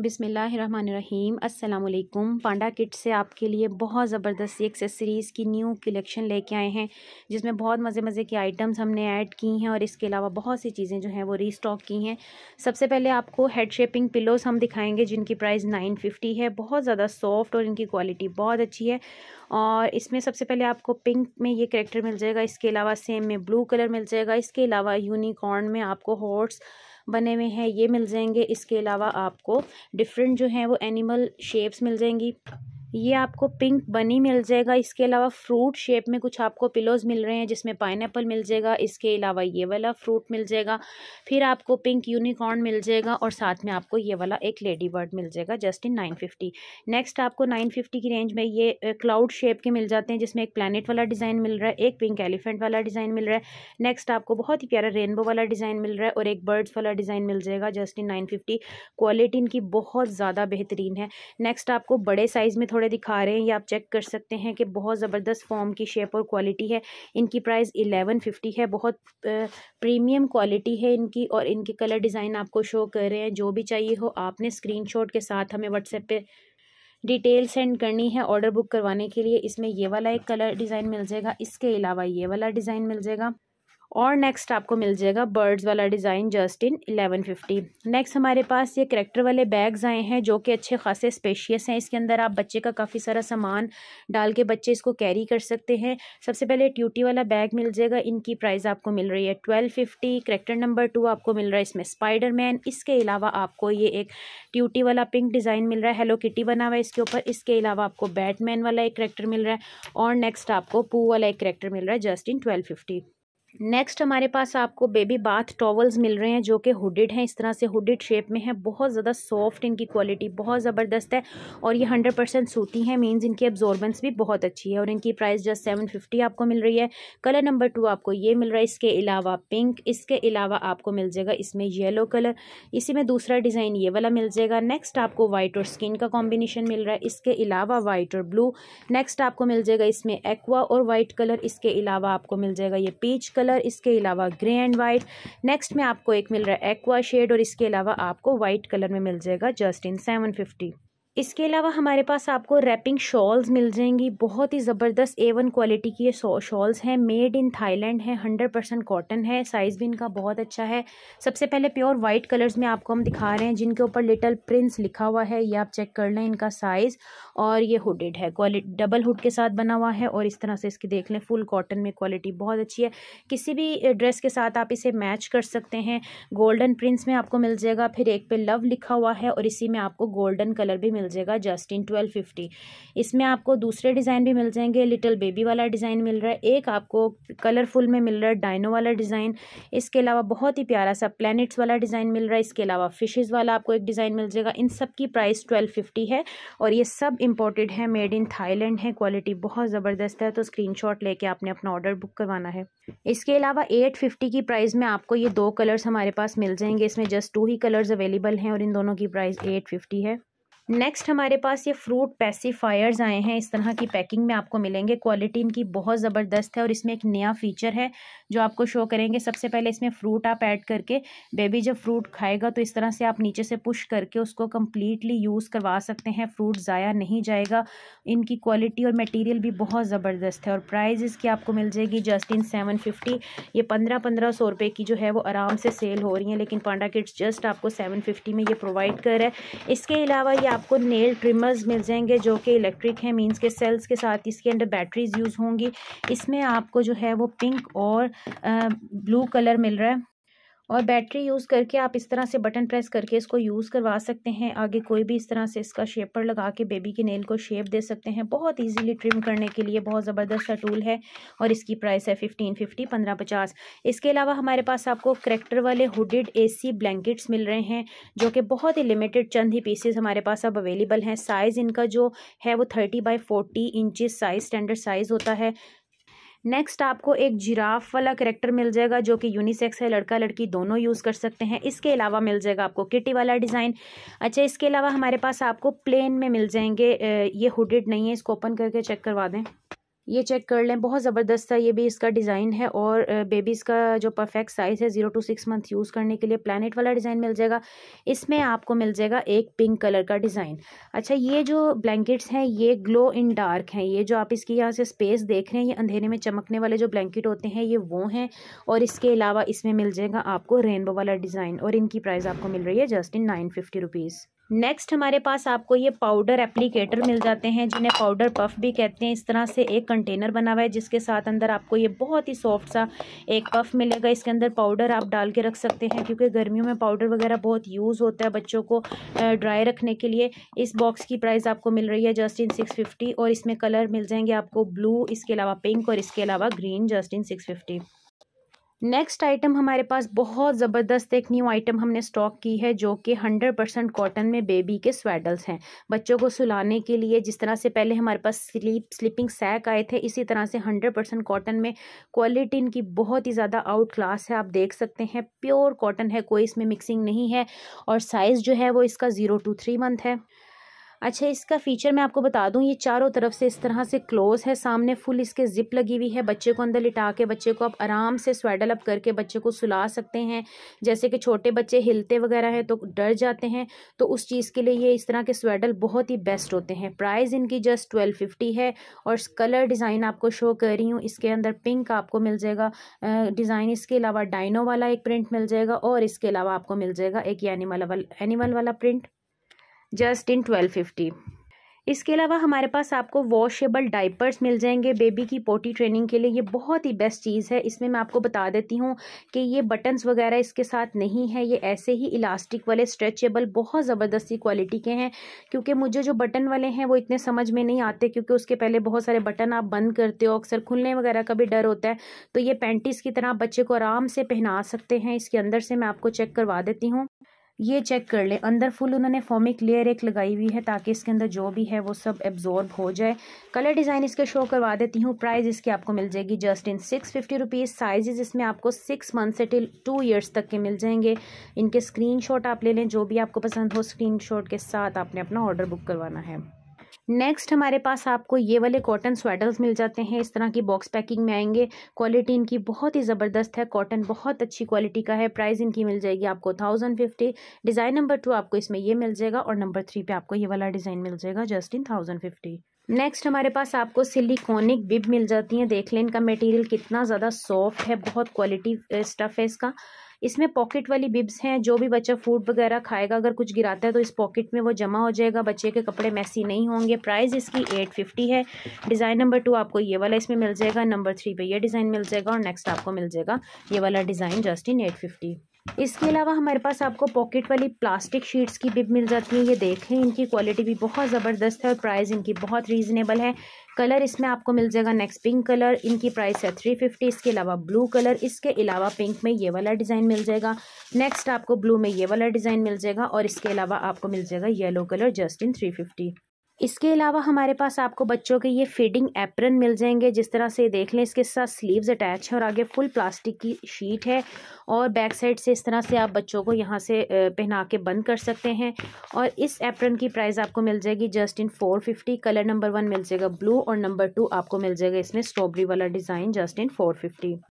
बिसमीम् अल्लाम पांडा किट से आपके लिए बहुत ज़बरदस्त एक्सेसरीज़ की न्यू कलेक्शन लेके आए हैं जिसमें बहुत मज़े मज़े के आइटम्स हमने ऐड की हैं और इसके अलावा बहुत सी चीज़ें जो हैं वो रीस्टॉक की हैं सबसे पहले आपको हेड शेपिंग पिलोज़ हम दिखाएंगे जिनकी प्राइस नाइन फिफ्टी है बहुत ज़्यादा सॉफ्ट और इनकी क्वालिटी बहुत अच्छी है और इसमें सबसे पहले आपको पिंक में ये करेक्टर मिल जाएगा इसके अलावा सेम में ब्लू कलर मिल जाएगा इसके अलावा यूनिकॉर्न में आपको हॉर्स बने हुए हैं ये मिल जाएंगे इसके अलावा आपको डिफरेंट जो हैं वो एनिमल शेप्स मिल जाएंगी ये आपको पिंक बनी मिल जाएगा इसके अलावा फ्रूट शेप में कुछ आपको पिलोज मिल रहे हैं जिसमें पाइन मिल जाएगा इसके अलावा ये वाला फ्रूट मिल जाएगा फिर आपको पिंक यूनिकॉर्न मिल जाएगा और साथ में आपको ये वाला एक लेडी बर्ड मिल जाएगा just in nine fifty next आपको नाइन फिफ्टी की रेंज में ये क्लाउड शेप के मिल जाते हैं जिसमें एक प्लानट वाला डिज़ाइन मिल रहा है एक पिंक एलिफेंट वाला डिज़ाइन मिल रहा है नेक्स्ट आपको बहुत ही प्यारा रेनबो वाला डिज़ाइन मिल रहा है और एक बर्ड्स वाला डिज़ाइन मिल जाएगा just in nine fifty quality इनकी बहुत ज़्यादा बेहतरीन है नेक्स्ट आपको बड़े साइज़ में थोड़ा थोड़े दिखा रहे हैं ये आप चेक कर सकते हैं कि बहुत ज़बरदस्त फॉर्म की शेप और क्वालिटी है इनकी प्राइस एलेवन फिफ्टी है बहुत प्रीमियम क्वालिटी है इनकी और इनके कलर डिज़ाइन आपको शो कर रहे हैं जो भी चाहिए हो आपने शॉट के साथ हमें व्हाट्सएप पर डिटेल सेंड करनी है ऑर्डर बुक करवाने के लिए इसमें ये वाला एक कलर डिज़ाइन मिल जाएगा इसके अलावा ये वाला डिज़ाइन मिल जाएगा और नेक्स्ट आपको मिल जाएगा बर्ड्स वाला design just in eleven fifty next हमारे पास ये करेक्टर वाले बैग्स आए हैं जो कि अच्छे खासे स्पेशियस हैं इसके अंदर आप बच्चे का काफ़ी सारा सामान डाल के बच्चे इसको कैरी कर सकते हैं सबसे पहले ट्यूटी वाला बैग मिल जाएगा इनकी प्राइस आपको मिल रही है ट्वेल्व फिफ्टी नंबर टू आपको मिल रहा है इसमें स्पाइडर मैन इसके अलावा आपको ये एक ट्यूटी वाला पिंक डिज़ाइन मिल रहा है हेलो किटी बना हुआ है इसके ऊपर इसके अलावा आपको बैटमैन वाला एक करेक्टर मिल रहा है और नेक्स्ट आपको पू वाला एक करेक्टर मिल रहा है just in twelve fifty next हमारे पास आपको बेबी बाथ टॉवल्स मिल रहे हैं जो कि हुडेड हैं इस तरह से हुडेड शेप में हैं बहुत ज़्यादा सॉफ्ट इनकी क्वालिटी बहुत ज़बरदस्त है और ये हंड्रेड परसेंट सूती हैं मींस इनकी एब्जॉर्बेंस भी बहुत अच्छी है और इनकी प्राइस जस्ट सेवन फिफ्टी आपको मिल रही है कलर नंबर टू आपको ये मिल रहा है इसके अलावा पिंक इसके अलावा आपको मिल जाएगा इसमें येलो कलर इसी में दूसरा डिज़ाइन ये वाला मिल जाएगा नेक्स्ट आपको वाइट और स्किन का कॉम्बिनेशन मिल रहा है इसके अलावा वाइट और ब्लू नेक्स्ट आपको मिल जाएगा इसमें एक्वा और वाइट कलर इसके अलावा आपको मिल जाएगा ये पीच कलर इसके अलावा ग्रे एंड वाइट नेक्स्ट में आपको एक मिल रहा है एक्वा शेड और इसके अलावा आपको वाइट कलर में मिल जाएगा जस्ट इन सेवन फिफ्टी इसके अलावा हमारे पास आपको रैपिंग शॉल्स मिल जाएंगी बहुत ही ज़बरदस्त ए वन क्वालिटी की ये शॉल्स हैं मेड इन थाईलैंड है हंड्रेड परसेंट कॉटन है साइज़ भी इनका बहुत अच्छा है सबसे पहले प्योर वाइट कलर्स में आपको हम दिखा रहे हैं जिनके ऊपर लिटल प्रिंस लिखा हुआ है ये आप चेक कर लें इनका साइज़ और ये हुडेड है क्वालिटी डबल हुड के साथ बना हुआ है और इस तरह से इसकी देख लें फुल कॉटन में क्वालिटी बहुत अच्छी है किसी भी ड्रेस के साथ आप इसे मैच कर सकते हैं गोल्डन प्रिंस में आपको मिल जाएगा फिर एक पे लव लिखा हुआ है और इसी में आपको गोल्डन कलर भी मिल मिल जाएगा जस्ट इन ट्वेल्व फिफ्टी इसमें आपको दूसरे डिज़ाइन भी मिल जाएंगे लिटिल बेबी वाला डिज़ाइन मिल रहा है एक आपको कलरफुल में मिल रहा है डाइनो वाला डिज़ाइन इसके अलावा बहुत ही प्यारा सा प्लानट्स वाला डिज़ाइन मिल रहा है इसके अलावा फिशेज़ वाला आपको एक डिज़ाइन मिल जाएगा इन सब की प्राइस ट्वेल्व फिफ्टी है और ये सब इम्पोर्टेड है मेड इन थाईलैंड है क्वालिटी बहुत ज़बरदस्त है तो स्क्रीन शॉट लेके आपने अपना ऑर्डर बुक करवाना है इसके अलावा एट फिफ्टी की प्राइस में आपको ये दो कलर्स हमारे पास मिल जाएंगे इसमें जस्ट टू ही कलर्स अवेलेबल हैं और इन दोनों की प्राइस एट फिफ्टी है नेक्स्ट हमारे पास ये फ्रूट पेसीफायर्स आए हैं इस तरह की पैकिंग में आपको मिलेंगे क्वालिटी इनकी बहुत ज़बरदस्त है और इसमें एक नया फीचर है जो आपको शो करेंगे सबसे पहले इसमें फ्रूट आप ऐड करके बेबी जब फ्रूट खाएगा तो इस तरह से आप नीचे से पुश करके उसको कम्प्लीटली यूज़ करवा सकते हैं फ्रूट ज़ाया नहीं जाएगा इनकी क्वालिटी और मटीरियल भी बहुत ज़बरदस्त है और प्राइज़ इसकी आपको मिल जाएगी जस्ट इन सेवन फिफ्टी ये पंद्रह पंद्रह सौ रुपये की जो है वो आराम से सेल हो रही है लेकिन पांडा किट्स जस्ट आपको सेवन फिफ्टी में ये प्रोवाइड कर रहा है इसके अलावा ये आपको नेल ट्रिमर्स मिल जाएंगे जो कि इलेक्ट्रिक हैं मींस के सेल्स के साथ इसके अंदर बैटरीज यूज़ होंगी इसमें आपको जो है वो पिंक और ब्लू कलर मिल रहा है और बैटरी यूज़ करके आप इस तरह से बटन प्रेस करके इसको यूज़ करवा सकते हैं आगे कोई भी इस तरह से इसका शेपर लगा के बेबी के नेल को शेप दे सकते हैं बहुत इजीली ट्रिम करने के लिए बहुत ज़बरदस्त सा टूल है और इसकी प्राइस है फिफ्टीन फिफ्टी पंद्रह पचास इसके अलावा हमारे पास आपको करेक्टर वाले हुडेड ए ब्लैंकेट्स मिल रहे हैं जो कि बहुत ही लिमिटेड चंद ही पीसेज़ हमारे पास अब अवेलेबल हैं साइज़ इनका जो है वो thirty by forty inches size standard size होता है नेक्स्ट आपको एक जिराफ वाला करेक्टर मिल जाएगा जो कि यूनिसेक्स है लड़का लड़की दोनों यूज़ कर सकते हैं इसके अलावा मिल जाएगा आपको किटी वाला डिज़ाइन अच्छा इसके अलावा हमारे पास आपको प्लेन में मिल जाएंगे ये हुडेड नहीं है इसको ओपन करके चेक करवा दें ये चेक कर लें बहुत ज़बरदस्त था ये भी इसका डिज़ाइन है और बेबीज़ का जो परफेक्ट साइज़ है zero to six month use करने के लिए प्लानट वाला डिज़ाइन मिल जाएगा इसमें आपको मिल जाएगा एक पिंक कलर का डिज़ाइन अच्छा ये जो ब्लैंकेट्स हैं ये ग्लो इन डार्क हैं ये जो आप इसकी यहाँ से स्पेस देख रहे हैं ये अंधेरे में चमकने वाले जो ब्लैंकेट होते हैं ये वो हैं और इसके अलावा इसमें मिल जाएगा आपको रेनबो वाला डिज़ाइन और इनकी प्राइस आपको मिल रही है just in nine fifty rupees next हमारे पास आपको ये पाउडर एप्लीकेटर मिल जाते हैं जिन्हें पाउडर पफ भी कहते हैं इस तरह से एक कंटेनर बना हुआ है जिसके साथ अंदर आपको ये बहुत ही सॉफ्ट सा एक पफ मिलेगा इसके अंदर पाउडर आप डाल के रख सकते हैं क्योंकि गर्मियों में पाउडर वगैरह बहुत यूज़ होता है बच्चों को ड्राई रखने के लिए इस बॉक्स की प्राइस आपको मिल रही है जस्ट इन सिक्स फिफ्टी और इसमें कलर मिल जाएंगे आपको ब्लू इसके अलावा पिंक और इसके अलावा green just in six fifty next item हमारे पास बहुत ज़बरदस्त एक न्यू आइटम हमने स्टॉक की है जो कि हंड्रेड परसेंट कॉटन में बेबी के स्वेडल्स हैं बच्चों को सुलाने के लिए जिस तरह से पहले हमारे पास स्लीप स्लीपिंग सैक आए थे इसी तरह से हंड्रेड परसेंट कॉटन में क्वालिटी इनकी बहुत ही ज़्यादा आउट क्लास है आप देख सकते हैं प्योर कॉटन है कोई इसमें मिक्सिंग नहीं है और साइज़ जो है वो इसका ज़ीरो टू थ्री मंथ है अच्छा इसका फीचर मैं आपको बता दूं ये चारों तरफ से इस तरह से क्लोज है सामने फुल इसके जिप लगी हुई है बच्चे को अंदर लिटा के बच्चे को आप आराम से स्वेडल अप करके बच्चे को सुला सकते हैं जैसे कि छोटे बच्चे हिलते वगैरह हैं तो डर जाते हैं तो उस चीज़ के लिए ये इस तरह के स्वेडल बहुत ही बेस्ट होते हैं प्राइस इनकी जस्ट ट्वेल्व फिफ्टी है और कलर डिज़ाइन आपको शो कर रही हूँ इसके अंदर पिंक आपको मिल जाएगा डिज़ाइन इसके अलावा डाइनो वाला एक प्रिंट मिल जाएगा और इसके अलावा आपको मिल जाएगा एक एनिमल एनिमल वाला print just in twelve fifty इसके अलावा हमारे पास आपको वॉशेबल डाइपर्स मिल जाएंगे बेबी की पोटी ट्रेनिंग के लिए ये बहुत ही बेस्ट चीज़ है इसमें मैं आपको बता देती हूँ कि ये बटन्स वगैरह इसके साथ नहीं है ये ऐसे ही इलास्टिक वाले स्ट्रेचेबल बहुत ज़बरदस्ती क्वालिटी के हैं क्योंकि मुझे जो बटन वाले हैं वो इतने समझ में नहीं आते क्योंकि उसके पहले बहुत सारे बटन आप बंद करते हो अक्सर खुलने वगैरह का भी डर होता है तो ये पैंटीज़ की तरह बच्चे को आराम से पहना सकते हैं इसके अंदर से मैं आपको चेक करवा देती हूँ ये चेक कर ले अंदर फुल उन्होंने फॉर्मिक लेयर एक लगाई हुई है ताकि इसके अंदर जो भी है वो सब एब्जॉर्ब हो जाए कलर डिज़ाइन इसके शो करवा देती हूँ प्राइस इसकी आपको मिल जाएगी just in six fifty rupees sizes इसमें आपको सिक्स मंथ से टिल टू ईयर्स तक के मिल जाएंगे इनके स्क्रीन आप ले लें जो भी आपको पसंद हो स्क्रीन के साथ आपने अपना ऑर्डर बुक करवाना है नेक्स्ट हमारे पास आपको ये वाले कॉटन स्वेटर्स मिल जाते हैं इस तरह की बॉक्स पैकिंग में आएंगे क्वालिटी इनकी बहुत ही ज़बरदस्त है कॉटन बहुत अच्छी क्वालिटी का है प्राइस इनकी मिल जाएगी आपको thousand fifty design number two आपको इसमें ये मिल जाएगा और नंबर थ्री पे आपको ये वाला डिज़ाइन मिल जाएगा just in thousand fifty next हमारे पास आपको सिलिकॉनिक बिब मिल जाती है देख लें इनका मटेरियल कितना ज़्यादा सॉफ्ट है बहुत क्वालिटी स्टफ़ है इसका इसमें पॉकेट वाली बिब्स हैं जो भी बच्चा फूड वगैरह खाएगा अगर कुछ गिराता है तो इस पॉकेट में वो जमा हो जाएगा बच्चे के कपड़े मैसी नहीं होंगे प्राइस इसकी एट फिफ्टी है डिज़ाइन नंबर टू आपको ये वाला इसमें मिल जाएगा नंबर थ्री पे ये डिज़ाइन मिल जाएगा और नेक्स्ट आपको मिल जाएगा ये वाला design just in eight fifty इसके अलावा हमारे पास आपको पॉकेट वाली प्लास्टिक शीट्स की भी मिल जाती है ये देखें इनकी क्वालिटी भी बहुत ज़बरदस्त है और प्राइस इनकी बहुत रीज़नेबल है कलर इसमें आपको मिल जाएगा नेक्स्ट पिंक कलर इनकी प्राइस है थ्री फिफ्टी इसके अलावा ब्लू कलर इसके अलावा पिंक में ये वाला डिज़ाइन मिल जाएगा नेक्स्ट आपको ब्लू में ये वाला डिज़ाइन मिल जाएगा और इसके अलावा आपको मिल जाएगा yellow colour just in three fifty इसके अलावा हमारे पास आपको बच्चों के ये फिटिंग एप्रन मिल जाएंगे जिस तरह से देख लें इसके साथ स्लीव्स अटैच है और आगे फुल प्लास्टिक की शीट है और बैक साइड से इस तरह से आप बच्चों को यहाँ से पहना के बंद कर सकते हैं और इस एप्रन की प्राइस आपको मिल जाएगी just in four fifty colour number one मिल जाएगा ब्लू और नंबर टू आपको मिल जाएगा इसमें स्ट्रॉबेरी वाला design just in four fifty